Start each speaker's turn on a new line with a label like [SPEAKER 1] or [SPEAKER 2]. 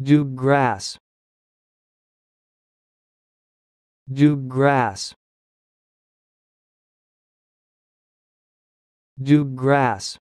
[SPEAKER 1] Do grass. Do grass. Do grass.